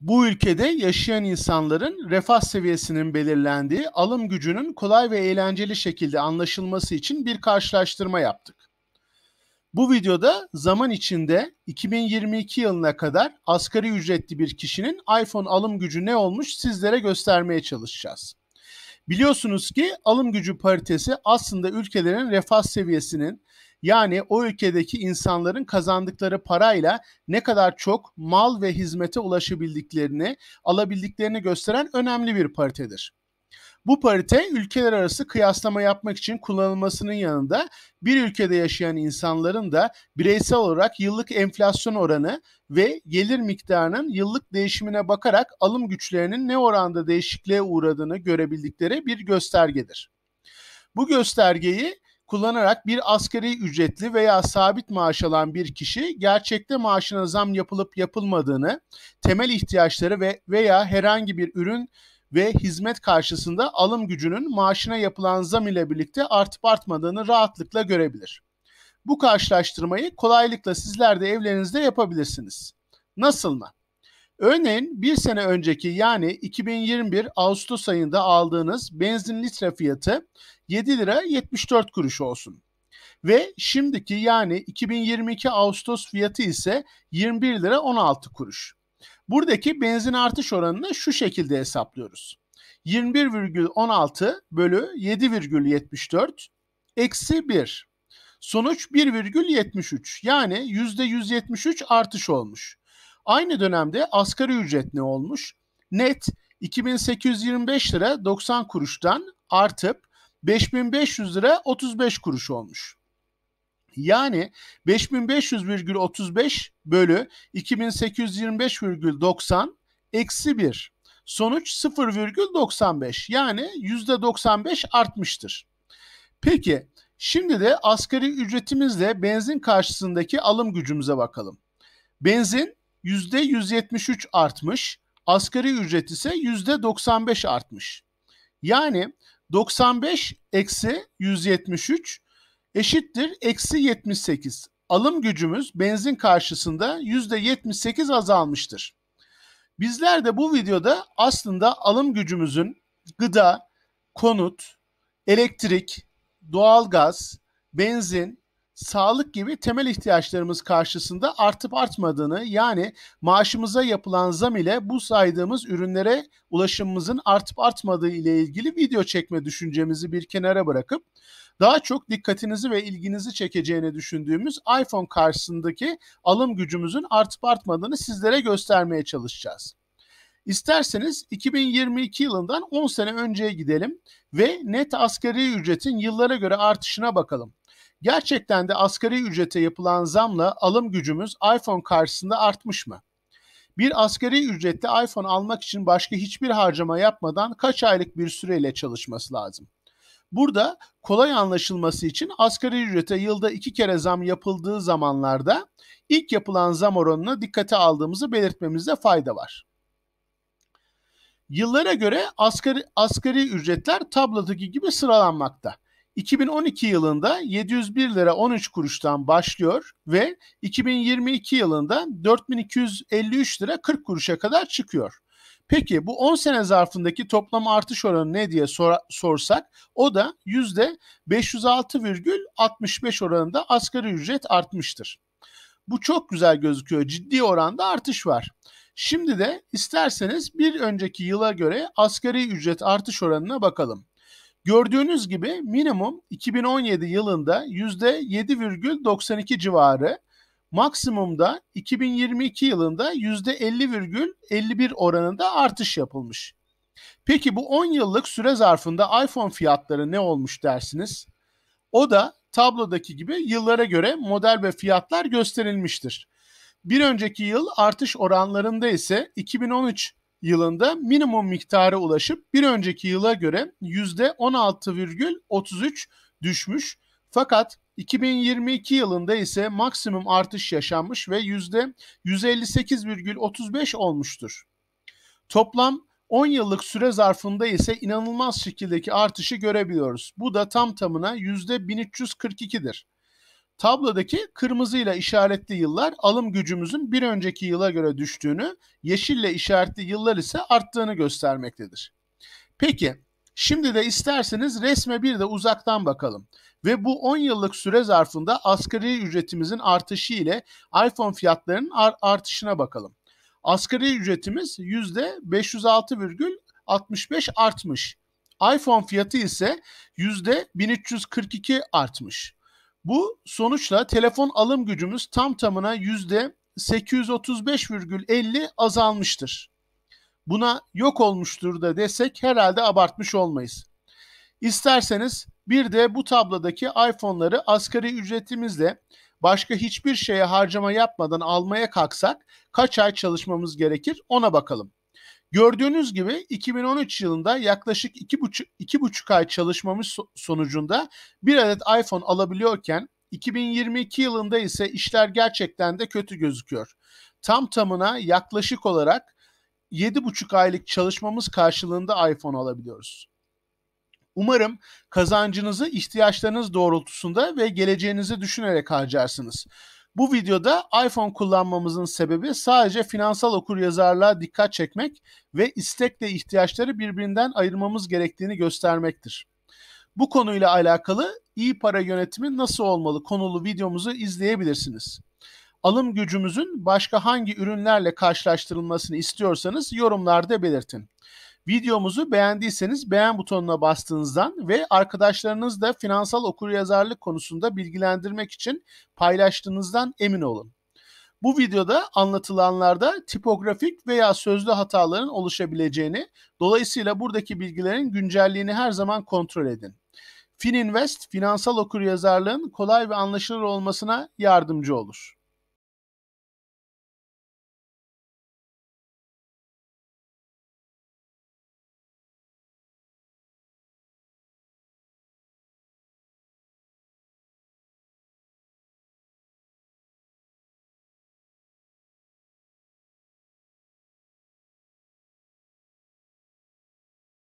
bu ülkede yaşayan insanların refah seviyesinin belirlendiği alım gücünün kolay ve eğlenceli şekilde anlaşılması için bir karşılaştırma yaptık. Bu videoda zaman içinde 2022 yılına kadar asgari ücretli bir kişinin iPhone alım gücü ne olmuş sizlere göstermeye çalışacağız. Biliyorsunuz ki alım gücü paritesi aslında ülkelerin refah seviyesinin yani o ülkedeki insanların kazandıkları parayla ne kadar çok mal ve hizmete ulaşabildiklerini, alabildiklerini gösteren önemli bir paritedir. Bu parite ülkeler arası kıyaslama yapmak için kullanılmasının yanında bir ülkede yaşayan insanların da bireysel olarak yıllık enflasyon oranı ve gelir miktarının yıllık değişimine bakarak alım güçlerinin ne oranda değişikliğe uğradığını görebildikleri bir göstergedir. Bu göstergeyi kullanarak bir asgari ücretli veya sabit maaş alan bir kişi gerçekte maaşına zam yapılıp yapılmadığını, temel ihtiyaçları ve veya herhangi bir ürün ve hizmet karşısında alım gücünün maaşına yapılan zam ile birlikte artıp artmadığını rahatlıkla görebilir. Bu karşılaştırmayı kolaylıkla sizler de evlerinizde yapabilirsiniz. Nasıl mı? Örneğin bir sene önceki yani 2021 Ağustos ayında aldığınız benzin litre fiyatı 7 lira 74 kuruş olsun. Ve şimdiki yani 2022 Ağustos fiyatı ise 21 lira 16 kuruş. Buradaki benzin artış oranını şu şekilde hesaplıyoruz. 21,16 bölü 7,74 eksi 1. Sonuç 1,73 yani %173 artış olmuş. Aynı dönemde asgari ücret ne olmuş? Net 2825 lira 90 kuruştan artıp 5500 lira 35 kuruş olmuş. Yani 5500,35 bölü 2825,90 eksi 1. Sonuç 0,95 yani %95 artmıştır. Peki şimdi de asgari ücretimizle benzin karşısındaki alım gücümüze bakalım. Benzin %173 artmış. Asgari ücret ise %95 artmış. Yani 95 eksi 173 eşittir eksi 78. Alım gücümüz benzin karşısında %78 azalmıştır. Bizler de bu videoda aslında alım gücümüzün gıda, konut, elektrik, doğalgaz, benzin, sağlık gibi temel ihtiyaçlarımız karşısında artıp artmadığını yani maaşımıza yapılan zam ile bu saydığımız ürünlere ulaşımımızın artıp artmadığı ile ilgili video çekme düşüncemizi bir kenara bırakıp daha çok dikkatinizi ve ilginizi çekeceğini düşündüğümüz iPhone karşısındaki alım gücümüzün artıp artmadığını sizlere göstermeye çalışacağız. İsterseniz 2022 yılından 10 sene önceye gidelim ve net asgari ücretin yıllara göre artışına bakalım. Gerçekten de asgari ücrete yapılan zamla alım gücümüz iPhone karşısında artmış mı? Bir asgari ücrette iPhone almak için başka hiçbir harcama yapmadan kaç aylık bir süreyle çalışması lazım? Burada kolay anlaşılması için asgari ücrete yılda iki kere zam yapıldığı zamanlarda ilk yapılan zam oranına dikkate aldığımızı belirtmemizde fayda var. Yıllara göre asgari, asgari ücretler tablodaki gibi sıralanmakta. 2012 yılında 701 lira 13 kuruştan başlıyor ve 2022 yılında 4253 lira 40 kuruşa kadar çıkıyor. Peki bu 10 sene zarfındaki toplam artış oranı ne diye sor, sorsak o da %506,65 oranında asgari ücret artmıştır. Bu çok güzel gözüküyor. Ciddi oranda artış var. Şimdi de isterseniz bir önceki yıla göre asgari ücret artış oranına bakalım. Gördüğünüz gibi minimum 2017 yılında %7,92 civarı, maksimumda 2022 yılında %50,51 oranında artış yapılmış. Peki bu 10 yıllık süre zarfında iPhone fiyatları ne olmuş dersiniz? O da tablodaki gibi yıllara göre model ve fiyatlar gösterilmiştir. Bir önceki yıl artış oranlarında ise 2013 yılında minimum miktara ulaşıp bir önceki yıla göre %16,33 düşmüş. Fakat 2022 yılında ise maksimum artış yaşanmış ve %158,35 olmuştur. Toplam 10 yıllık süre zarfında ise inanılmaz şekildeki artışı görebiliyoruz. Bu da tam tamına %1342'dir. Tablodaki kırmızıyla işaretli yıllar alım gücümüzün bir önceki yıla göre düştüğünü, yeşille işaretli yıllar ise arttığını göstermektedir. Peki, şimdi de isterseniz resme bir de uzaktan bakalım ve bu 10 yıllık süre zarfında asgari ücretimizin artışı ile iPhone fiyatlarının artışına bakalım. Asgari ücretimiz %506,65 artmış. iPhone fiyatı ise %1342 artmış. Bu sonuçla telefon alım gücümüz tam tamına yüzde 835,50 azalmıştır. Buna yok olmuştur da desek herhalde abartmış olmayız. İsterseniz bir de bu tablodaki iPhone'ları asgari ücretimizle başka hiçbir şeye harcama yapmadan almaya kalksak kaç ay çalışmamız gerekir ona bakalım. Gördüğünüz gibi 2013 yılında yaklaşık 2,5 buçuk ay çalışmamız sonucunda bir adet iPhone alabiliyorken 2022 yılında ise işler gerçekten de kötü gözüküyor. Tam tamına yaklaşık olarak 7,5 aylık çalışmamız karşılığında iPhone alabiliyoruz. Umarım kazancınızı ihtiyaçlarınız doğrultusunda ve geleceğinizi düşünerek harcarsınız. Bu videoda iPhone kullanmamızın sebebi sadece finansal okur okuryazarlığa dikkat çekmek ve istekle ihtiyaçları birbirinden ayırmamız gerektiğini göstermektir. Bu konuyla alakalı iyi para yönetimi nasıl olmalı konulu videomuzu izleyebilirsiniz. Alım gücümüzün başka hangi ürünlerle karşılaştırılmasını istiyorsanız yorumlarda belirtin. Videomuzu beğendiyseniz beğen butonuna bastığınızdan ve arkadaşlarınızla finansal okuryazarlık konusunda bilgilendirmek için paylaştığınızdan emin olun. Bu videoda anlatılanlarda tipografik veya sözlü hataların oluşabileceğini, dolayısıyla buradaki bilgilerin güncelliğini her zaman kontrol edin. FinInvest, finansal okuryazarlığın kolay ve anlaşılır olmasına yardımcı olur.